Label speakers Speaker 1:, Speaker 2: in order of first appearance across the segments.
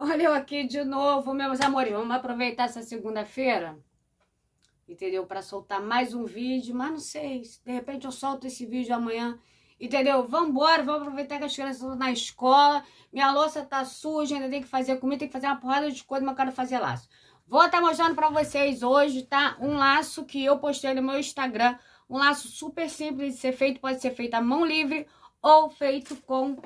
Speaker 1: Olha eu aqui de novo, meus amores. Vamos aproveitar essa segunda-feira, entendeu? Para soltar mais um vídeo, mas não sei, de repente eu solto esse vídeo amanhã, entendeu? Vamos embora, vamos aproveitar que as crianças estão na escola, minha louça tá suja, ainda tem que fazer comida, tem que fazer uma porrada de coisa, mas eu quero fazer laço. Vou estar tá mostrando para vocês hoje, tá? Um laço que eu postei no meu Instagram, um laço super simples de ser feito, pode ser feito à mão livre ou feito com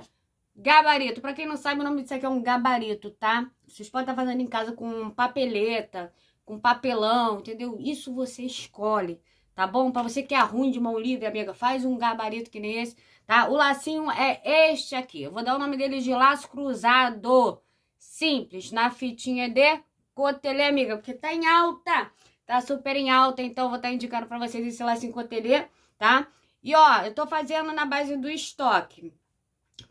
Speaker 1: Gabarito. Pra quem não sabe, o nome disso aqui é um gabarito, tá? Vocês podem estar tá fazendo em casa com papeleta, com papelão, entendeu? Isso você escolhe, tá bom? Pra você que é ruim de mão livre, amiga, faz um gabarito que nem esse, tá? O lacinho é este aqui. Eu vou dar o nome dele de laço cruzado. Simples, na fitinha de cotelê, amiga, porque tá em alta. Tá super em alta, então vou estar tá indicando pra vocês esse lacinho cotelê, tá? E ó, eu tô fazendo na base do estoque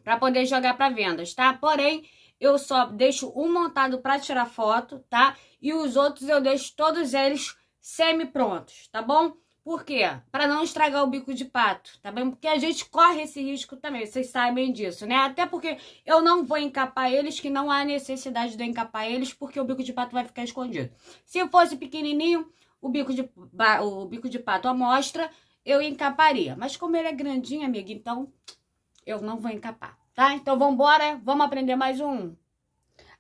Speaker 1: para poder jogar para vendas, tá? Porém, eu só deixo um montado para tirar foto, tá? E os outros eu deixo todos eles semi-prontos, tá bom? Por quê? Para não estragar o bico de pato, tá bem? Porque a gente corre esse risco também, vocês sabem disso, né? Até porque eu não vou encapar eles, que não há necessidade de eu encapar eles, porque o bico de pato vai ficar escondido. Se fosse pequenininho, o bico de, o bico de pato amostra, eu encaparia. Mas como ele é grandinho, amiga, então eu não vou encapar, tá? Então vamos embora, vamos aprender mais um.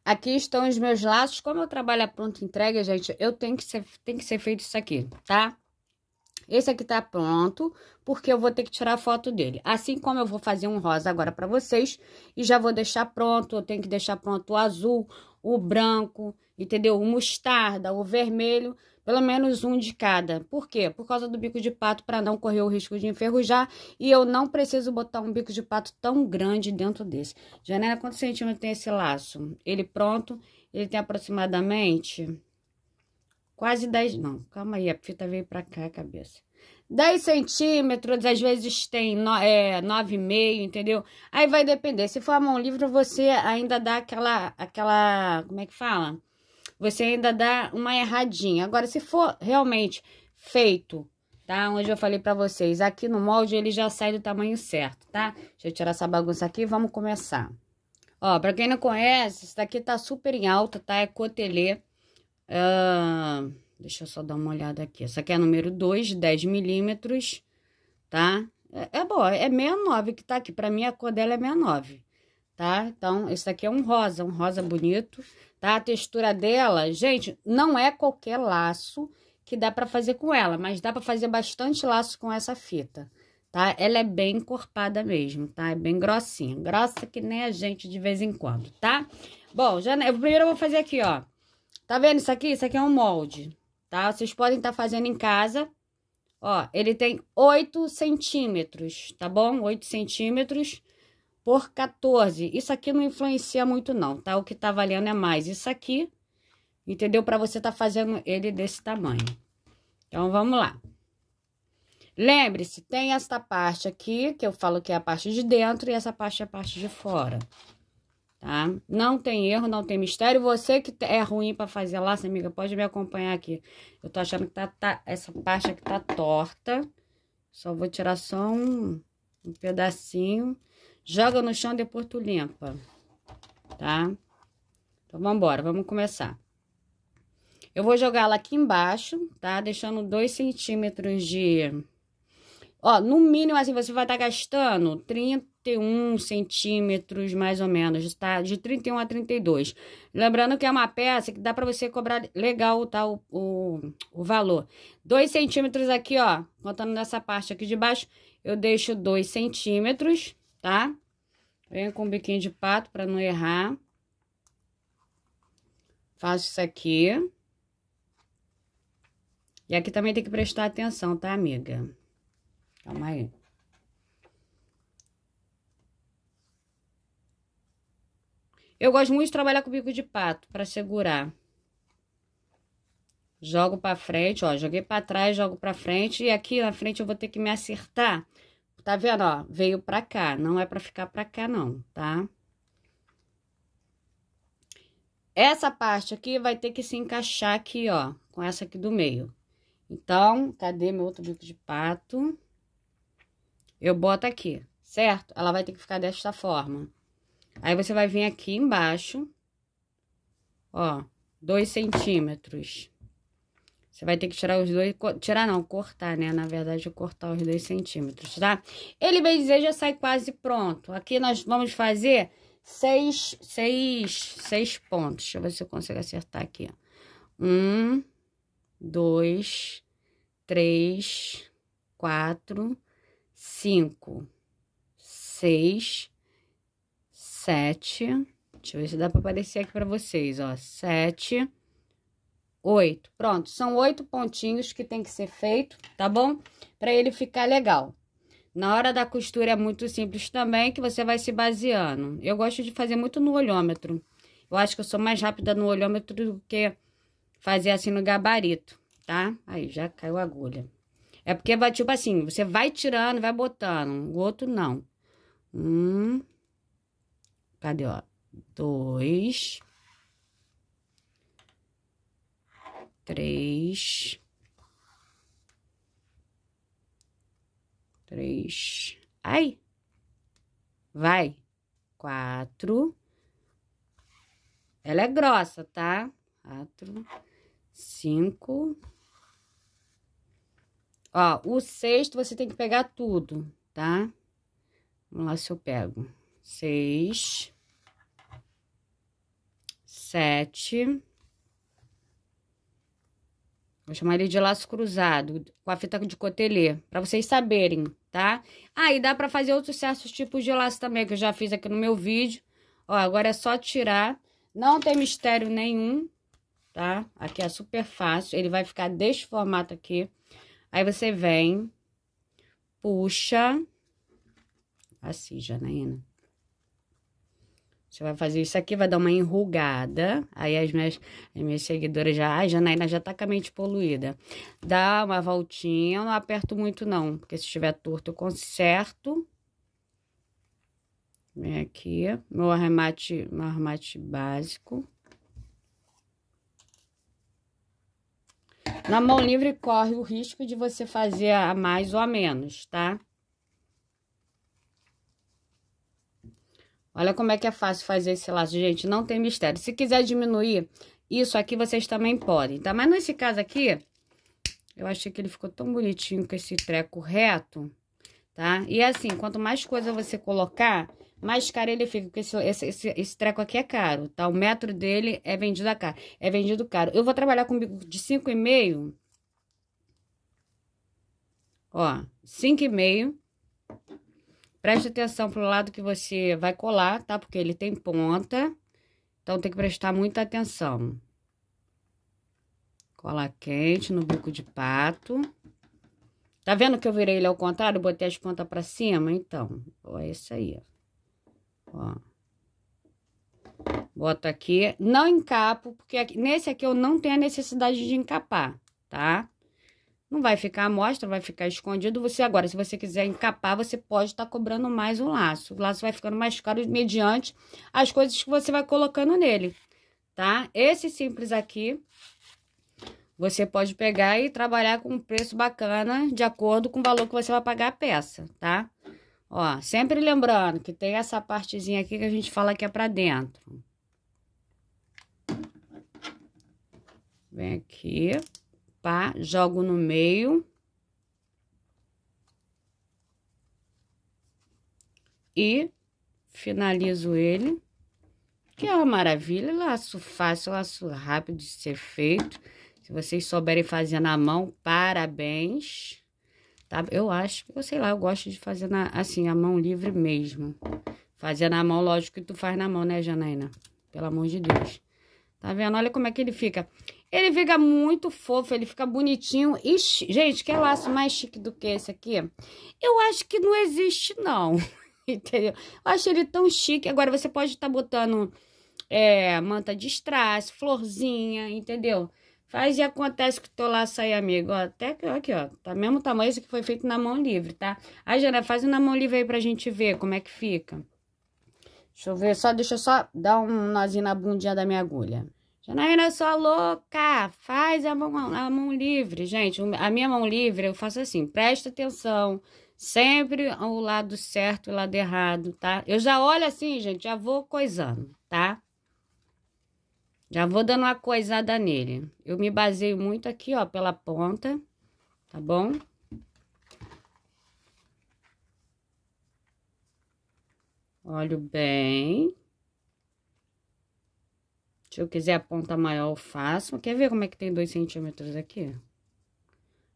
Speaker 1: Aqui estão os meus laços. Como eu trabalho a pronta entrega, gente, eu tenho que ser, tem que ser feito isso aqui, tá? Esse aqui tá pronto, porque eu vou ter que tirar foto dele. Assim como eu vou fazer um rosa agora pra vocês, e já vou deixar pronto, eu tenho que deixar pronto o azul, o branco, entendeu? O mostarda, o vermelho, pelo menos um de cada. Por quê? Por causa do bico de pato, para não correr o risco de enferrujar. E eu não preciso botar um bico de pato tão grande dentro desse. Janela, quantos centímetros tem esse laço? Ele pronto, ele tem aproximadamente quase 10... Não, calma aí, a fita veio para cá a cabeça. 10 centímetros, às vezes tem no, é, 9,5, entendeu? Aí vai depender. Se for a mão livre, você ainda dá aquela, aquela, como é que fala? você ainda dá uma erradinha. Agora, se for realmente feito, tá? Onde eu falei pra vocês, aqui no molde ele já sai do tamanho certo, tá? Deixa eu tirar essa bagunça aqui e vamos começar. Ó, pra quem não conhece, isso daqui tá super em alta, tá? É cotelê. Uh, deixa eu só dar uma olhada aqui. Essa aqui é número 2, 10 milímetros, tá? É, é boa, é 69 que tá aqui. Pra mim, a cor dela é 69 tá? Então, esse daqui é um rosa, um rosa bonito, tá? A textura dela, gente, não é qualquer laço que dá pra fazer com ela, mas dá pra fazer bastante laço com essa fita, tá? Ela é bem encorpada mesmo, tá? É bem grossinha, grossa que nem a gente de vez em quando, tá? Bom, já, eu, primeiro eu vou fazer aqui, ó. Tá vendo isso aqui? Isso aqui é um molde, tá? Vocês podem estar tá fazendo em casa, Ó, ele tem 8 centímetros, tá bom? 8 centímetros por 14. Isso aqui não influencia muito não, tá? O que tá valendo é mais isso aqui, entendeu? Para você tá fazendo ele desse tamanho. Então, vamos lá. Lembre-se, tem esta parte aqui, que eu falo que é a parte de dentro, e essa parte é a parte de fora, tá? Não tem erro, não tem mistério. Você que é ruim para fazer laço, amiga, pode me acompanhar aqui. Eu tô achando que tá, tá, essa parte aqui tá torta. Só vou tirar só um, um pedacinho joga no chão, depois tu limpa, tá? Então, vamos embora, vamos começar. Eu vou jogar ela aqui embaixo, tá? Deixando dois centímetros de... Ó, no mínimo, assim, você vai estar tá gastando 31 centímetros, mais ou menos, tá? De 31 a 32. Lembrando que é uma peça que dá pra você cobrar legal, tá? O, o, o valor. Dois centímetros aqui, ó. Contando nessa parte aqui de baixo, eu deixo dois centímetros tá? Venho com o biquinho de pato para não errar. Faço isso aqui. E aqui também tem que prestar atenção, tá, amiga? Calma aí. Eu gosto muito de trabalhar com bico de pato para segurar. Jogo para frente, ó, joguei para trás, jogo para frente e aqui na frente eu vou ter que me acertar Tá vendo, ó? Veio pra cá, não é pra ficar pra cá não, tá? Essa parte aqui vai ter que se encaixar aqui, ó, com essa aqui do meio. Então, cadê meu outro bico de pato? Eu boto aqui, certo? Ela vai ter que ficar desta forma. Aí, você vai vir aqui embaixo, ó, dois centímetros. Você vai ter que tirar os dois... Tirar não, cortar, né? Na verdade, cortar os dois centímetros, tá? Ele, bem dizer, já sai quase pronto. Aqui nós vamos fazer seis, seis, seis pontos. Deixa eu ver se eu consigo acertar aqui, Um, dois, três, quatro, cinco, seis, sete... Deixa eu ver se dá pra aparecer aqui pra vocês, ó. Sete oito. Pronto, são oito pontinhos que tem que ser feito, tá bom? Pra ele ficar legal. Na hora da costura é muito simples também, que você vai se baseando. Eu gosto de fazer muito no olhômetro. Eu acho que eu sou mais rápida no olhômetro do que fazer assim no gabarito, tá? Aí, já caiu a agulha. É porque vai, tipo assim, você vai tirando, vai botando. O outro não. Um. Cadê, ó? Dois. três, três, ai, vai, quatro, ela é grossa, tá? Quatro, cinco, ó, o sexto você tem que pegar tudo, tá? Vamos lá se eu pego, seis, sete, Vou chamar ele de laço cruzado, com a fita de cotelê, para vocês saberem, tá? Ah, e dá para fazer outros certos tipos de laço também, que eu já fiz aqui no meu vídeo. Ó, agora é só tirar, não tem mistério nenhum, tá? Aqui é super fácil, ele vai ficar deste formato aqui. Aí você vem, puxa, assim, Janaína. Você vai fazer isso aqui, vai dar uma enrugada. Aí as minhas, as minhas seguidoras já... Ai, ah, Janaína já tá com a mente poluída. Dá uma voltinha, eu não aperto muito não. Porque se estiver torto, eu conserto. Vem aqui, meu arremate, meu arremate básico. Na mão livre corre o risco de você fazer a mais ou a menos, tá? Olha como é que é fácil fazer esse laço, gente, não tem mistério. Se quiser diminuir isso aqui, vocês também podem, tá? Mas nesse caso aqui, eu achei que ele ficou tão bonitinho com esse treco reto, tá? E é assim, quanto mais coisa você colocar, mais caro ele fica, porque esse, esse, esse, esse treco aqui é caro, tá? O metro dele é vendido a caro, é vendido caro. Eu vou trabalhar com bico de 5,5, ó, 5,5 Preste atenção pro lado que você vai colar, tá? Porque ele tem ponta, então tem que prestar muita atenção. Cola quente no bico de pato. Tá vendo que eu virei ele ao contrário? Botei as pontas pra cima? Então, ó, é isso aí, ó. Boto aqui, não encapo, porque aqui, nesse aqui eu não tenho a necessidade de encapar, tá? Não vai ficar à mostra, vai ficar escondido. Você agora, se você quiser encapar, você pode estar tá cobrando mais um laço. O laço vai ficando mais caro mediante as coisas que você vai colocando nele, tá? Esse simples aqui, você pode pegar e trabalhar com um preço bacana de acordo com o valor que você vai pagar a peça, tá? Ó, sempre lembrando que tem essa partezinha aqui que a gente fala que é pra dentro. Vem aqui pá, tá? jogo no meio. E finalizo ele, que é uma maravilha, laço fácil, laço rápido de ser feito. Se vocês souberem fazer na mão, parabéns. Tá? Eu acho, eu sei lá, eu gosto de fazer na, assim, a mão livre mesmo. Fazer na mão, lógico que tu faz na mão, né, Janaína? Pelo amor de Deus. Tá vendo? Olha como é que ele fica. Ele fica muito fofo, ele fica bonitinho. gente, que laço mais chique do que esse aqui? Eu acho que não existe, não. Entendeu? Eu acho ele tão chique. Agora, você pode estar tá botando é, manta de strass, florzinha, entendeu? Faz e acontece que o teu laço aí, amigo. até que, aqui, ó. Tá mesmo tamanho, esse que foi feito na mão livre, tá? Aí, Jana, faz na mão livre aí pra gente ver como é que fica. Deixa eu ver, só deixa eu só dar um nozinho na bundinha da minha agulha. Janaína, eu sou louca, faz a mão, a mão livre. Gente, a minha mão livre eu faço assim, presta atenção. Sempre o lado certo e o lado errado, tá? Eu já olho assim, gente, já vou coisando, tá? Já vou dando uma coisada nele. Eu me baseio muito aqui, ó, pela ponta, tá bom? Olho bem. Se eu quiser a ponta maior, eu faço. Quer ver como é que tem dois centímetros aqui?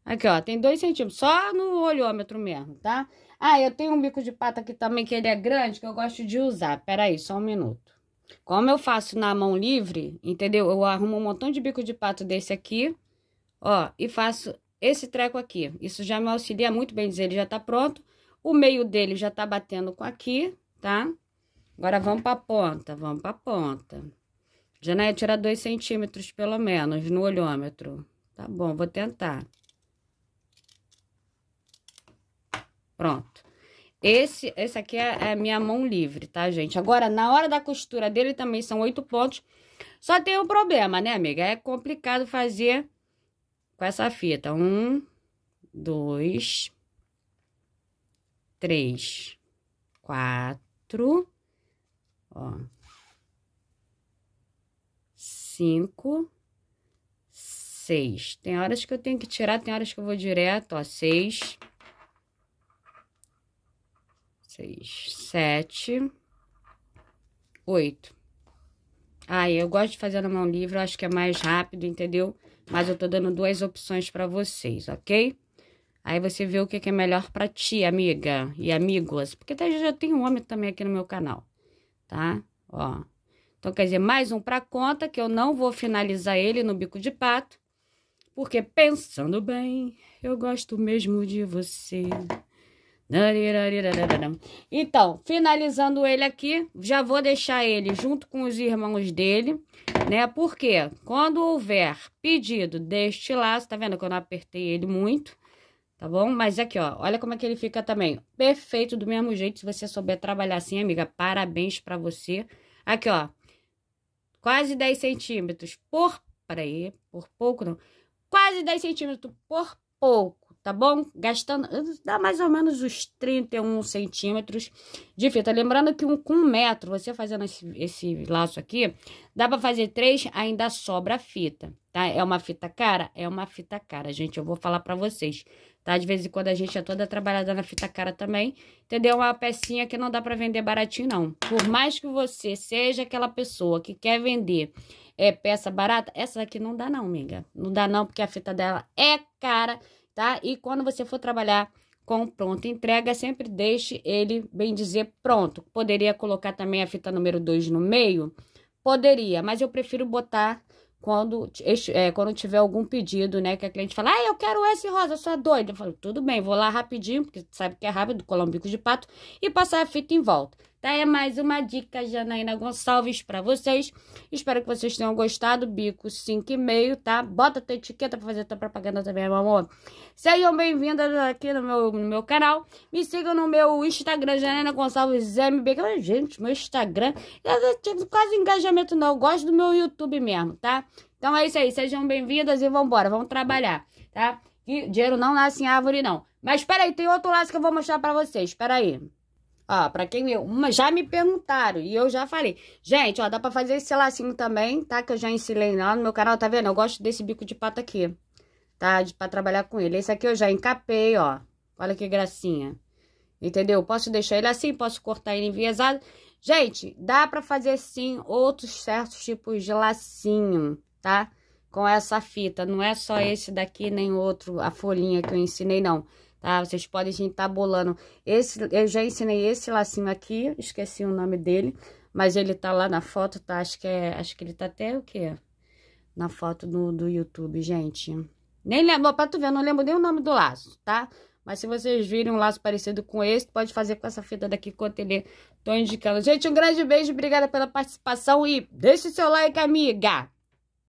Speaker 1: Aqui, ó, tem dois centímetros, só no olhômetro mesmo, tá? Ah, eu tenho um bico de pata aqui também, que ele é grande, que eu gosto de usar. Pera aí, só um minuto. Como eu faço na mão livre, entendeu? Eu arrumo um montão de bico de pato desse aqui, ó, e faço esse treco aqui. Isso já me auxilia muito bem dizer, ele já tá pronto. O meio dele já tá batendo com aqui, tá? Agora vamos pra ponta, vamos pra ponta. Janete, tira dois centímetros pelo menos no olhômetro. Tá bom, vou tentar. Pronto. Esse, esse aqui é, é minha mão livre, tá, gente? Agora, na hora da costura dele também são oito pontos. Só tem um problema, né, amiga? É complicado fazer com essa fita. Um, dois, três, quatro, ó cinco, seis. Tem horas que eu tenho que tirar, tem horas que eu vou direto, ó, seis, seis, sete, oito. Ah, eu gosto de fazer na mão livre, eu acho que é mais rápido, entendeu? Mas eu tô dando duas opções para vocês, ok? Aí você vê o que é melhor para ti, amiga e amigos. Porque até já tem um homem também aqui no meu canal, tá? Ó, então, quer dizer, mais um para conta, que eu não vou finalizar ele no bico de pato, porque pensando bem, eu gosto mesmo de você. Então, finalizando ele aqui, já vou deixar ele junto com os irmãos dele, né? Porque quando houver pedido deste laço, tá vendo que eu não apertei ele muito, tá bom? Mas aqui, ó, olha como é que ele fica também. Perfeito do mesmo jeito, se você souber trabalhar assim, amiga, parabéns pra você. Aqui, ó, quase 10 centímetros por. Peraí, por pouco não. Quase 10 centímetros por pouco, tá bom? Gastando. Dá mais ou menos os 31 centímetros de fita. Lembrando que um, com um metro, você fazendo esse, esse laço aqui, dá pra fazer três, ainda sobra fita, tá? É uma fita cara? É uma fita cara, gente. Eu vou falar pra vocês tá? De vez em quando a gente é toda trabalhada na fita cara também, entendeu? É uma pecinha que não dá para vender baratinho, não. Por mais que você seja aquela pessoa que quer vender é, peça barata, essa daqui não dá não, amiga. Não dá não, porque a fita dela é cara, tá? E quando você for trabalhar com pronta entrega, sempre deixe ele, bem dizer, pronto. Poderia colocar também a fita número 2 no meio? Poderia, mas eu prefiro botar quando, é, quando tiver algum pedido, né? Que a cliente fala, ah, eu quero esse rosa, sua doida. Eu falo, tudo bem, vou lá rapidinho, porque sabe que é rápido, colar um bico de pato e passar a fita em volta. Tá? É mais uma dica, Janaína Gonçalves, para vocês. Espero que vocês tenham gostado. Bico 5,5, tá? Bota tua etiqueta pra fazer tua propaganda também, meu amor. Sejam bem-vindas aqui no meu, no meu canal. Me sigam no meu Instagram, Janaína Gonçalves MB. Gente, meu Instagram. Eu tive quase engajamento, não. Eu gosto do meu YouTube mesmo, tá? Então é isso aí. Sejam bem-vindas e vambora. Vamos trabalhar, tá? E dinheiro não nasce em árvore, não. Mas peraí, tem outro laço que eu vou mostrar pra vocês. Peraí. Ó, pra quem eu, uma, já me perguntaram e eu já falei. Gente, ó, dá pra fazer esse lacinho também, tá? Que eu já ensinei lá no meu canal, tá vendo? Eu gosto desse bico de pata aqui, tá? De, pra trabalhar com ele. Esse aqui eu já encapei, ó. Olha que gracinha. Entendeu? Posso deixar ele assim, posso cortar ele enviesado. Gente, dá pra fazer sim outros certos tipos de lacinho, tá? Com essa fita. Não é só esse daqui, nem outro, a folhinha que eu ensinei, não. Não tá? Vocês podem estar tá bolando. Esse, eu já ensinei esse lacinho aqui, esqueci o nome dele, mas ele tá lá na foto, tá? Acho que, é, acho que ele tá até o quê? Na foto do, do YouTube, gente. Nem lembro, pra tu ver, eu não lembro nem o nome do laço, tá? Mas se vocês virem um laço parecido com esse, pode fazer com essa fita daqui que o ateliê tô indicando. Gente, um grande beijo, obrigada pela participação e deixe seu like, amiga!